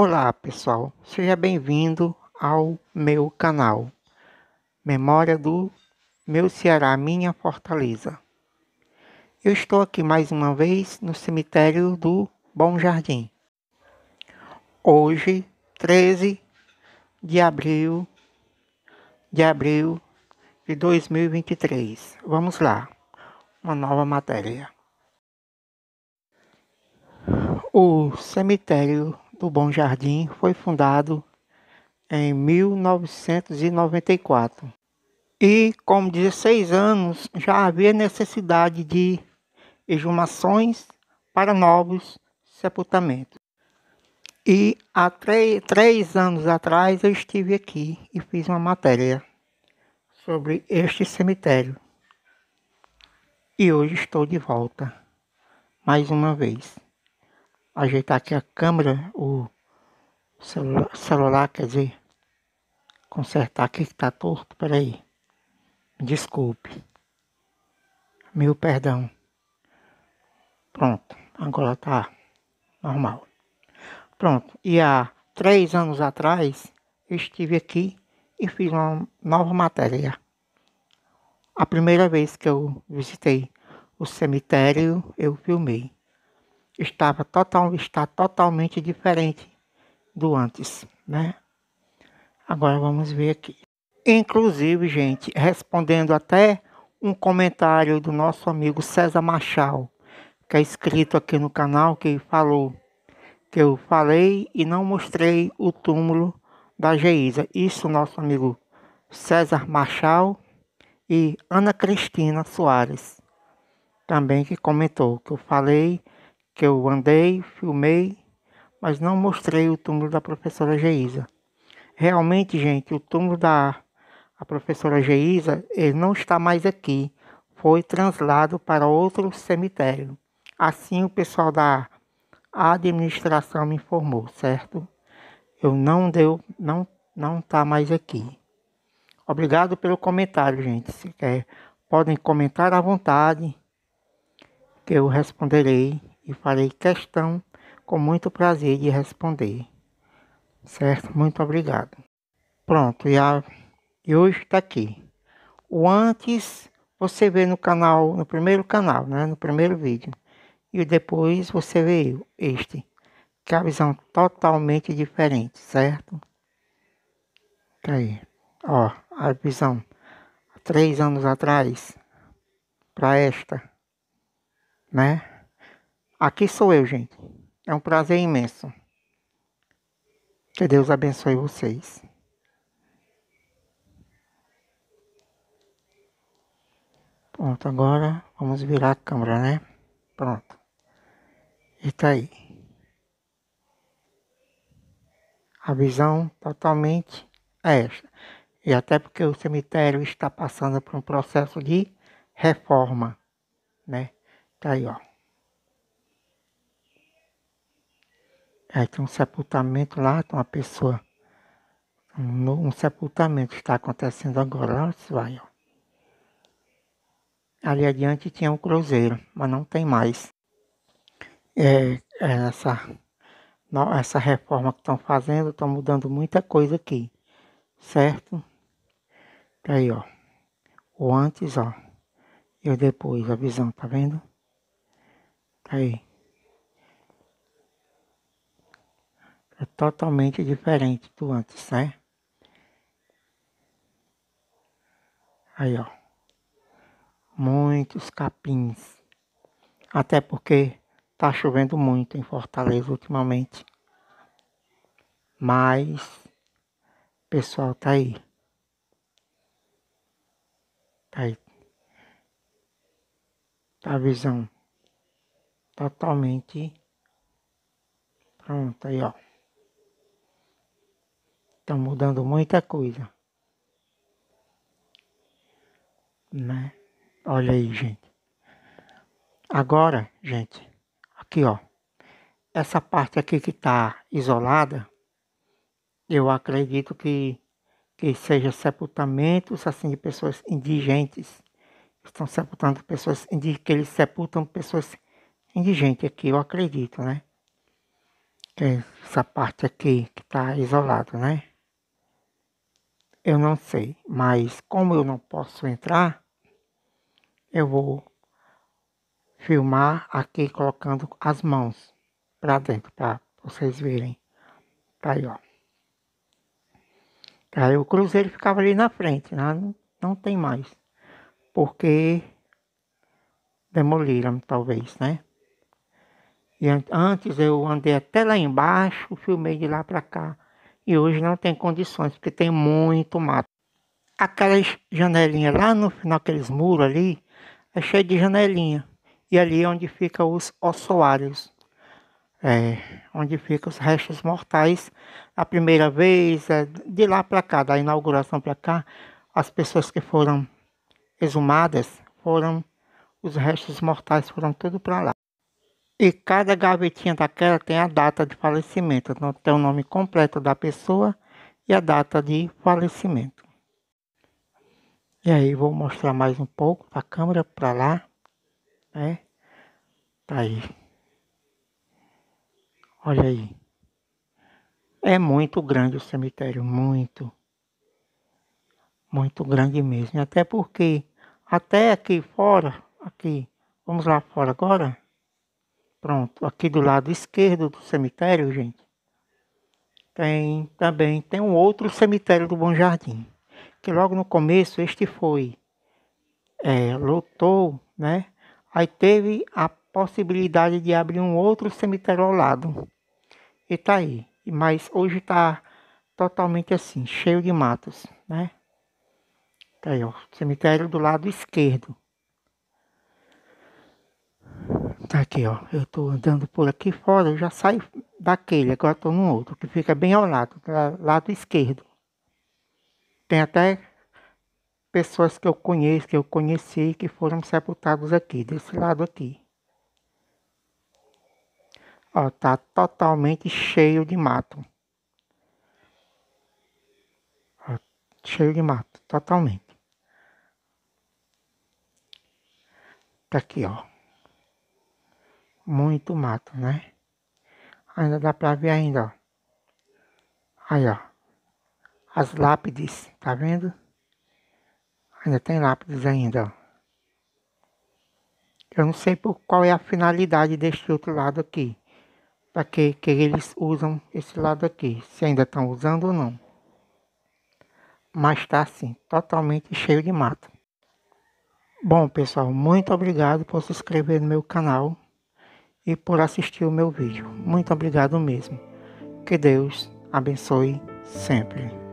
Olá pessoal, seja bem-vindo ao meu canal Memória do Meu Ceará, Minha Fortaleza. Eu estou aqui mais uma vez no cemitério do Bom Jardim. Hoje, 13 de abril de abril de 2023. Vamos lá, uma nova matéria. O cemitério do Bom Jardim foi fundado em 1994. E com 16 anos já havia necessidade de exumações para novos sepultamentos. E há três anos atrás eu estive aqui e fiz uma matéria sobre este cemitério. E hoje estou de volta, mais uma vez ajeitar aqui a câmera, o celular, celular quer dizer, consertar aqui que tá torto, peraí, desculpe, mil perdão, pronto, agora tá normal, pronto, e há três anos atrás, eu estive aqui e fiz uma nova matéria, a primeira vez que eu visitei o cemitério, eu filmei estava total, está totalmente diferente do antes, né? Agora vamos ver aqui. Inclusive, gente, respondendo até um comentário do nosso amigo César Machal, que é inscrito aqui no canal, que falou que eu falei e não mostrei o túmulo da Geisa. Isso nosso amigo César Machal e Ana Cristina Soares, também que comentou que eu falei que eu andei, filmei, mas não mostrei o túmulo da professora Geisa. Realmente, gente, o túmulo da professora Geisa, ele não está mais aqui. Foi translado para outro cemitério. Assim o pessoal da administração me informou, certo? Eu não deu, não não está mais aqui. Obrigado pelo comentário, gente. Se quer, podem comentar à vontade que eu responderei e farei questão com muito prazer de responder. Certo? Muito obrigado. Pronto, e, a, e hoje está aqui. O antes você vê no canal, no primeiro canal, né? no primeiro vídeo. E depois você vê este, que é a visão totalmente diferente, certo? Tá aí. Ó, a visão três anos atrás para esta, né? Aqui sou eu, gente. É um prazer imenso. Que Deus abençoe vocês. Pronto, agora vamos virar a câmera, né? Pronto. E tá aí. A visão totalmente é esta. E até porque o cemitério está passando por um processo de reforma, né? Tá aí, ó. Aí tem um sepultamento lá, tem uma pessoa. Um, um sepultamento está acontecendo agora, lá você vai, ó. Ali adiante tinha um cruzeiro, mas não tem mais. É, é essa, não, essa reforma que estão fazendo, estão mudando muita coisa aqui, certo? Tá aí, ó. O antes, ó. E o depois, a visão, tá vendo? Tá aí. é totalmente diferente do antes, né? Aí, ó. Muitos capins. Até porque tá chovendo muito em Fortaleza ultimamente. Mas, pessoal, tá aí. Tá aí. Tá a visão totalmente pronta aí, ó tá mudando muita coisa. Né? Olha aí, gente. Agora, gente, aqui ó, essa parte aqui que está isolada, eu acredito que, que seja sepultamentos assim de pessoas indigentes. Estão sepultando pessoas indigentes, que eles sepultam pessoas indigentes aqui, eu acredito, né? É essa parte aqui que está isolada, né? Eu não sei, mas como eu não posso entrar, eu vou filmar aqui colocando as mãos para dentro, para vocês verem. Tá aí, ó. Aí tá, o cruzeiro ficava ali na frente, né? não, não tem mais. Porque demoliram, talvez, né? E antes eu andei até lá embaixo, filmei de lá para cá e hoje não tem condições porque tem muito mato. Aquelas janelinhas lá no final, aqueles muros ali, é cheio de janelinha. E ali é onde ficam os ossuários, é, onde ficam os restos mortais. A primeira vez, é, de lá para cá, da inauguração para cá, as pessoas que foram exumadas foram, os restos mortais foram tudo para lá. E cada gavetinha daquela tem a data de falecimento, então tem o nome completo da pessoa e a data de falecimento. E aí vou mostrar mais um pouco a câmera para lá, né? Tá aí. Olha aí. É muito grande o cemitério, muito. Muito grande mesmo. Até porque, até aqui fora, aqui, vamos lá fora agora. Pronto, aqui do lado esquerdo do cemitério, gente, tem também tem um outro cemitério do Bom Jardim, que logo no começo este foi é, lotou, né? Aí teve a possibilidade de abrir um outro cemitério ao lado. E tá aí. Mas hoje tá totalmente assim, cheio de matos, né? Tá aí, ó. Cemitério do lado esquerdo. Tá aqui, ó. Eu tô andando por aqui fora, eu já saio daquele, agora tô num outro, que fica bem ao lado, lado esquerdo. Tem até pessoas que eu conheço, que eu conheci, que foram sepultados aqui, desse lado aqui. Ó, tá totalmente cheio de mato. Ó, cheio de mato, totalmente. Tá aqui, ó muito mato, né? Ainda dá pra ver ainda, ó. Aí, ó. As lápides, tá vendo? Ainda tem lápides ainda, ó. Eu não sei por qual é a finalidade deste outro lado aqui. Para que, que eles usam esse lado aqui. Se ainda estão usando ou não. Mas tá assim, totalmente cheio de mato. Bom pessoal, muito obrigado por se inscrever no meu canal e por assistir o meu vídeo. Muito obrigado mesmo. Que Deus abençoe sempre.